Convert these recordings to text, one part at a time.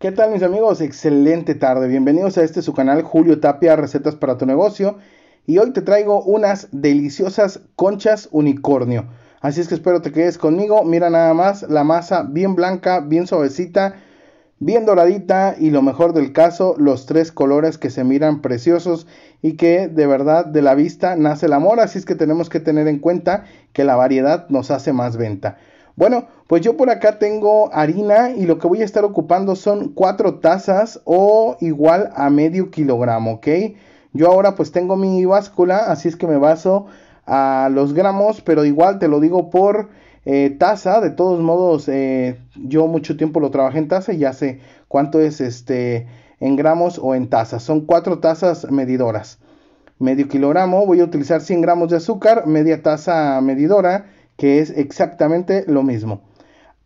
¿Qué tal mis amigos? Excelente tarde. Bienvenidos a este su canal Julio Tapia Recetas para tu negocio. Y hoy te traigo unas deliciosas conchas unicornio. Así es que espero te quedes conmigo. Mira nada más la masa bien blanca, bien suavecita, bien doradita y lo mejor del caso, los tres colores que se miran preciosos y que de verdad de la vista nace el amor. Así es que tenemos que tener en cuenta que la variedad nos hace más venta. Bueno, pues yo por acá tengo harina y lo que voy a estar ocupando son cuatro tazas o igual a medio kilogramo, ¿ok? Yo ahora pues tengo mi báscula, así es que me baso a los gramos, pero igual te lo digo por eh, taza, de todos modos eh, yo mucho tiempo lo trabajé en taza y ya sé cuánto es este en gramos o en tazas, son cuatro tazas medidoras. Medio kilogramo, voy a utilizar 100 gramos de azúcar, media taza medidora que es exactamente lo mismo.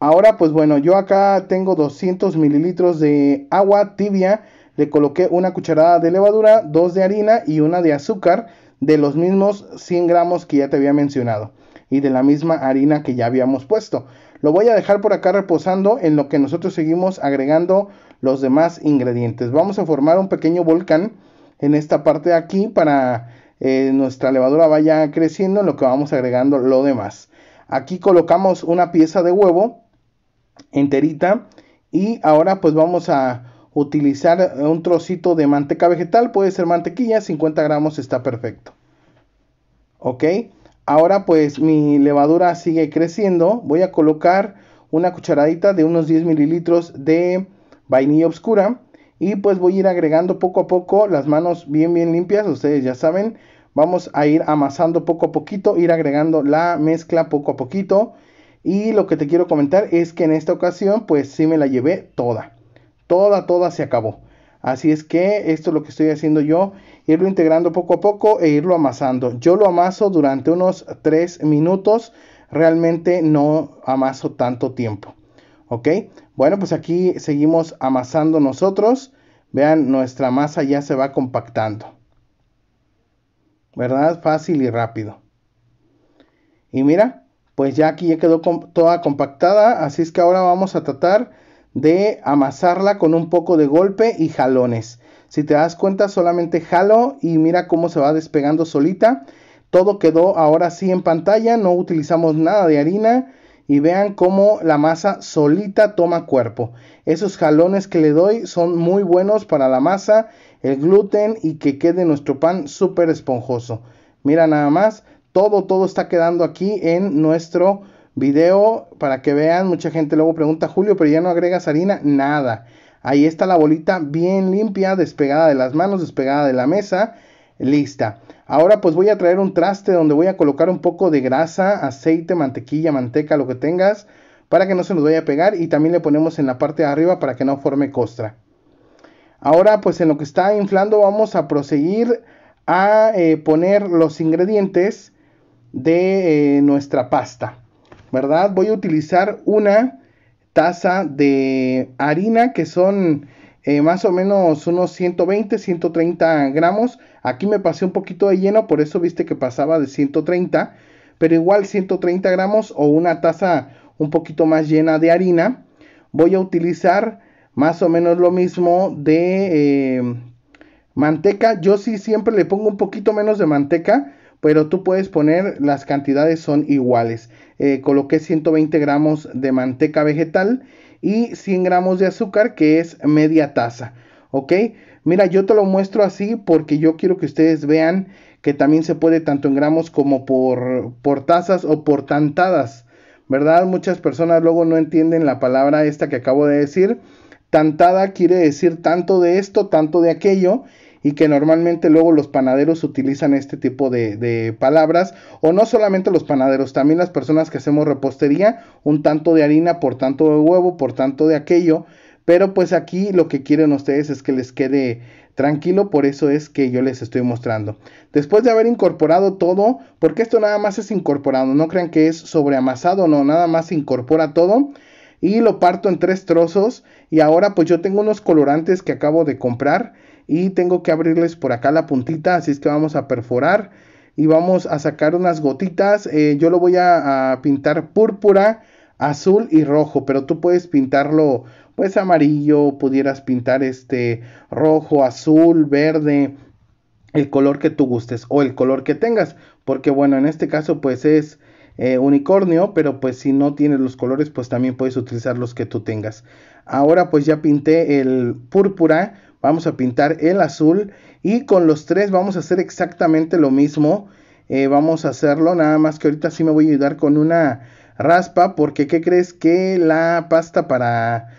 Ahora, pues bueno, yo acá tengo 200 mililitros de agua tibia. Le coloqué una cucharada de levadura, dos de harina y una de azúcar de los mismos 100 gramos que ya te había mencionado y de la misma harina que ya habíamos puesto. Lo voy a dejar por acá reposando en lo que nosotros seguimos agregando los demás ingredientes. Vamos a formar un pequeño volcán en esta parte de aquí para eh, nuestra levadura vaya creciendo en lo que vamos agregando lo demás. Aquí colocamos una pieza de huevo enterita y ahora pues vamos a utilizar un trocito de manteca vegetal, puede ser mantequilla, 50 gramos está perfecto. Ok, ahora pues mi levadura sigue creciendo, voy a colocar una cucharadita de unos 10 mililitros de vainilla oscura y pues voy a ir agregando poco a poco las manos bien bien limpias, ustedes ya saben, Vamos a ir amasando poco a poquito, ir agregando la mezcla poco a poquito. Y lo que te quiero comentar es que en esta ocasión pues sí me la llevé toda. Toda, toda se acabó. Así es que esto es lo que estoy haciendo yo, irlo integrando poco a poco e irlo amasando. Yo lo amaso durante unos 3 minutos, realmente no amaso tanto tiempo. ¿Ok? Bueno, pues aquí seguimos amasando nosotros. Vean, nuestra masa ya se va compactando. ¿verdad? Fácil y rápido. Y mira, pues ya aquí ya quedó toda compactada, así es que ahora vamos a tratar de amasarla con un poco de golpe y jalones. Si te das cuenta, solamente jalo y mira cómo se va despegando solita. Todo quedó ahora sí en pantalla, no utilizamos nada de harina y vean cómo la masa solita toma cuerpo. Esos jalones que le doy son muy buenos para la masa el gluten y que quede nuestro pan súper esponjoso. Mira nada más, todo, todo está quedando aquí en nuestro video para que vean. Mucha gente luego pregunta, Julio, pero ya no agregas harina, nada. Ahí está la bolita bien limpia, despegada de las manos, despegada de la mesa, lista. Ahora pues voy a traer un traste donde voy a colocar un poco de grasa, aceite, mantequilla, manteca, lo que tengas, para que no se nos vaya a pegar y también le ponemos en la parte de arriba para que no forme costra. Ahora pues en lo que está inflando vamos a proseguir a eh, poner los ingredientes de eh, nuestra pasta. ¿Verdad? Voy a utilizar una taza de harina que son eh, más o menos unos 120, 130 gramos. Aquí me pasé un poquito de lleno, por eso viste que pasaba de 130, pero igual 130 gramos o una taza un poquito más llena de harina. Voy a utilizar más o menos lo mismo de eh, manteca. Yo sí siempre le pongo un poquito menos de manteca, pero tú puedes poner las cantidades son iguales. Eh, coloqué 120 gramos de manteca vegetal y 100 gramos de azúcar, que es media taza. ¿Ok? Mira, yo te lo muestro así porque yo quiero que ustedes vean que también se puede tanto en gramos como por, por tazas o por tantadas. ¿Verdad? Muchas personas luego no entienden la palabra esta que acabo de decir Tantada quiere decir tanto de esto, tanto de aquello, y que normalmente luego los panaderos utilizan este tipo de, palabras, o no solamente los panaderos, también las personas que hacemos repostería, un tanto de harina, por tanto de huevo, por tanto de aquello, pero pues aquí lo que quieren ustedes es que les quede tranquilo, por eso es que yo les estoy mostrando. Después de haber incorporado todo, porque esto nada más es incorporado, no crean que es sobreamasado, no, nada más incorpora todo y lo parto en tres trozos y ahora pues yo tengo unos colorantes que acabo de comprar y tengo que abrirles por acá la puntita así es que vamos a perforar y vamos a sacar unas gotitas eh, yo lo voy a, pintar púrpura azul y rojo pero tú puedes pintarlo pues amarillo pudieras pintar este rojo azul verde el color que tú gustes o el color que tengas porque bueno en este caso pues es eh, unicornio, pero pues si no tienes los colores, pues también puedes utilizar los que tú tengas. Ahora pues ya pinté el púrpura, vamos a pintar el azul y con los tres vamos a hacer exactamente lo mismo. Eh, vamos a hacerlo, nada más que ahorita sí me voy a ayudar con una raspa porque ¿qué crees que la pasta para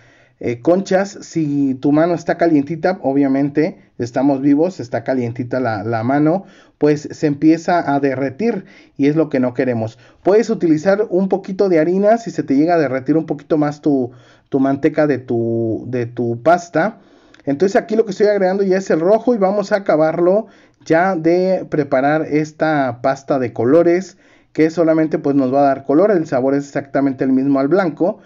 eh, conchas, si tu mano está calientita, obviamente estamos vivos, está calientita la, mano, pues se empieza a derretir y es lo que no queremos. Puedes utilizar un poquito de harina si se te llega a derretir un poquito más tu, tu manteca de tu, de tu pasta. Entonces aquí lo que estoy agregando ya es el rojo y vamos a acabarlo ya de preparar esta pasta de colores que solamente pues nos va a dar color, el sabor es exactamente el mismo al blanco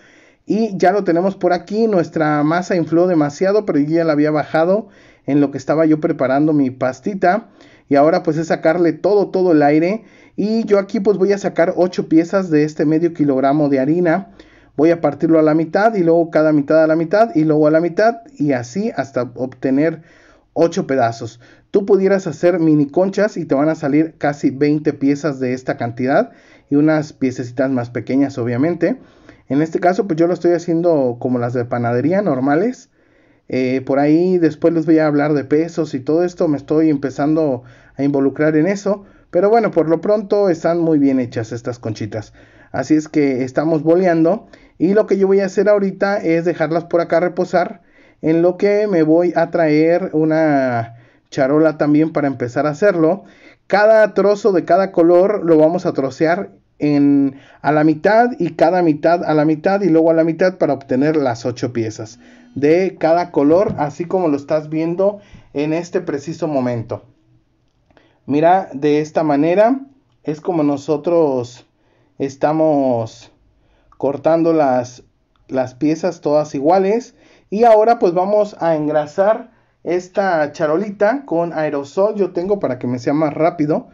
y ya lo tenemos por aquí, nuestra masa infló demasiado, pero ya la había bajado en lo que estaba yo preparando mi pastita. Y ahora pues es sacarle todo, todo el aire. Y yo aquí pues voy a sacar 8 piezas de este medio kilogramo de harina. Voy a partirlo a la mitad y luego cada mitad a la mitad y luego a la mitad y así hasta obtener 8 pedazos. Tú pudieras hacer mini conchas y te van a salir casi 20 piezas de esta cantidad y unas piececitas más pequeñas obviamente. En este caso, pues yo lo estoy haciendo como las de panadería normales. Eh, por ahí después les voy a hablar de pesos y todo esto. Me estoy empezando a involucrar en eso. Pero bueno, por lo pronto están muy bien hechas estas conchitas. Así es que estamos boleando. Y lo que yo voy a hacer ahorita es dejarlas por acá reposar. En lo que me voy a traer una charola también para empezar a hacerlo. Cada trozo de cada color lo vamos a trocear a la mitad y cada mitad a la mitad y luego a la mitad para obtener las ocho piezas de cada color, así como lo estás viendo en este preciso momento. Mira, de esta manera es como nosotros estamos cortando las piezas todas iguales. Y ahora pues vamos a engrasar esta charolita con aerosol. Yo tengo para que me sea más rápido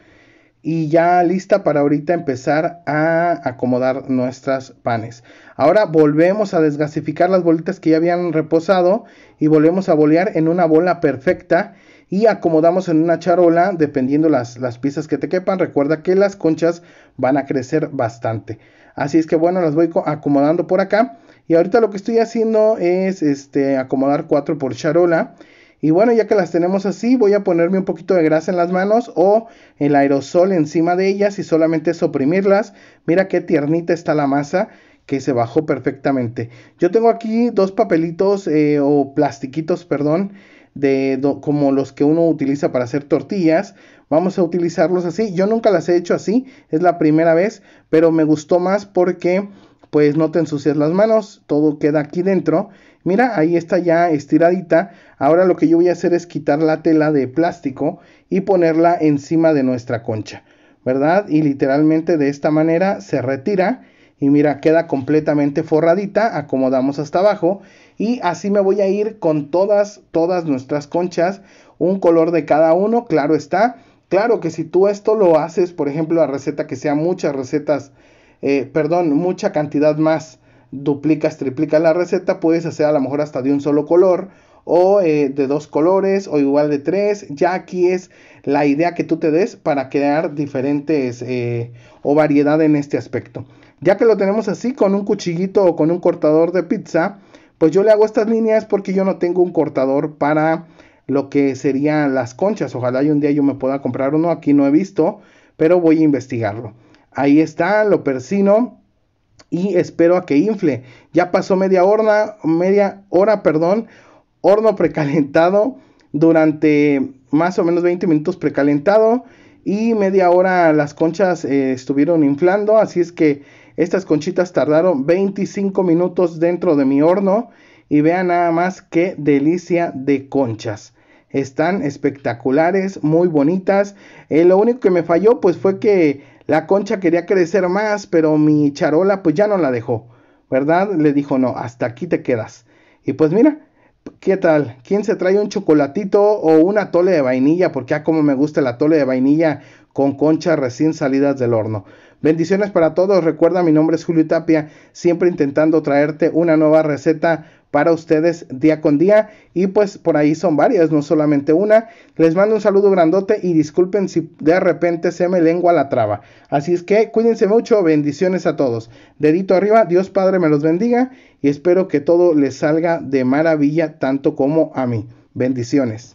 y ya lista para ahorita empezar a acomodar nuestras panes. Ahora volvemos a desgasificar las bolitas que ya habían reposado y volvemos a bolear en una bola perfecta y acomodamos en una charola dependiendo las, las piezas que te quepan. Recuerda que las conchas van a crecer bastante. Así es que bueno, las voy acomodando por acá. Y ahorita lo que estoy haciendo es este, acomodar 4 por charola y bueno, ya que las tenemos así, voy a ponerme un poquito de grasa en las manos o el aerosol encima de ellas y solamente suprimirlas. Mira qué tiernita está la masa que se bajó perfectamente. Yo tengo aquí dos papelitos eh, o plastiquitos, perdón, de como los que uno utiliza para hacer tortillas. Vamos a utilizarlos así. Yo nunca las he hecho así, es la primera vez, pero me gustó más porque pues no te ensucias las manos, todo queda aquí dentro. Mira, ahí está ya estiradita. Ahora lo que yo voy a hacer es quitar la tela de plástico y ponerla encima de nuestra concha, ¿verdad? Y literalmente de esta manera se retira y mira, queda completamente forradita, acomodamos hasta abajo y así me voy a ir con todas, todas nuestras conchas, un color de cada uno, claro está. Claro que si tú esto lo haces, por ejemplo, la receta que sea muchas recetas eh, perdón, mucha cantidad más, duplicas, triplicas la receta, puedes hacer a lo mejor hasta de un solo color o eh, de dos colores o igual de tres. Ya aquí es la idea que tú te des para crear diferentes eh, o variedad en este aspecto. Ya que lo tenemos así con un cuchillito o con un cortador de pizza, pues yo le hago estas líneas porque yo no tengo un cortador para lo que serían las conchas. Ojalá y un día yo me pueda comprar uno, aquí no he visto, pero voy a investigarlo. Ahí está, lo persino y espero a que infle. Ya pasó media hora, media hora, perdón, horno precalentado durante más o menos 20 minutos precalentado y media hora las conchas eh, estuvieron inflando, así es que estas conchitas tardaron 25 minutos dentro de mi horno y vean nada más qué delicia de conchas. Están espectaculares, muy bonitas. Eh, lo único que me falló pues fue que la concha quería crecer más, pero mi charola pues ya no la dejó, ¿verdad? Le dijo, no, hasta aquí te quedas. Y pues mira, ¿qué tal? ¿Quién se trae un chocolatito o una tole de vainilla? Porque a ah, como me gusta la tole de vainilla con conchas recién salidas del horno. Bendiciones para todos. Recuerda, mi nombre es Julio Tapia, siempre intentando traerte una nueva receta para ustedes día con día. Y pues por ahí son varias, no solamente una. Les mando un saludo grandote y disculpen si de repente se me lengua la traba. Así es que cuídense mucho, bendiciones a todos. Dedito arriba, Dios Padre me los bendiga y espero que todo les salga de maravilla tanto como a mí. Bendiciones.